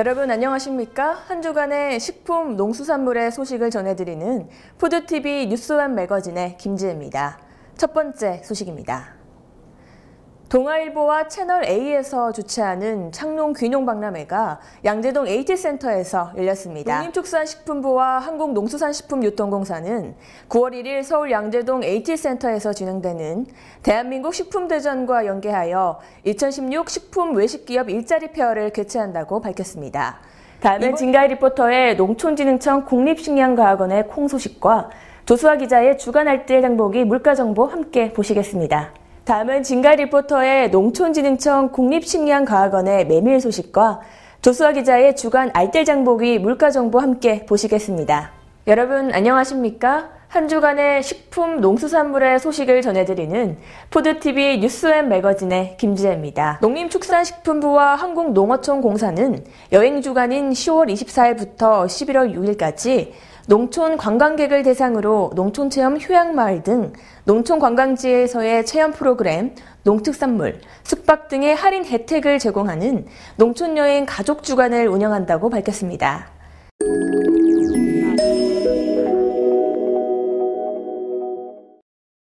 여러분 안녕하십니까? 한 주간의 식품, 농수산물의 소식을 전해드리는 푸드TV 뉴스원 매거진의 김지혜입니다. 첫 번째 소식입니다. 동아일보와 채널A에서 주최하는 창농 귀농 박람회가 양재동 AT센터에서 열렸습니다. 농림축산식품부와 한국농수산식품유통공사는 9월 1일 서울 양재동 AT센터에서 진행되는 대한민국 식품대전과 연계하여 2016 식품 외식기업 일자리 페어를 개최한다고 밝혔습니다. 다음은 진가희 리포터의 농촌진흥청 국립식량과학원의 콩 소식과 조수아 기자의 주간 알뜰 행복이 물가 정보 함께 보시겠습니다. 다음은 진가 리포터의 농촌진흥청 국립식량과학원의 메밀 소식과 조수아 기자의 주간 알뜰장보기 물가 정보 함께 보시겠습니다. 여러분 안녕하십니까? 한 주간의 식품 농수산물의 소식을 전해드리는 푸드TV 뉴스앤 매거진의 김지혜입니다. 농림축산식품부와 한국농어촌공사는 여행 주간인 10월 24일부터 11월 6일까지 농촌 관광객을 대상으로 농촌 체험 휴양마을 등 농촌 관광지에서의 체험 프로그램, 농특산물, 숙박 등의 할인 혜택을 제공하는 농촌여행 가족 주간을 운영한다고 밝혔습니다.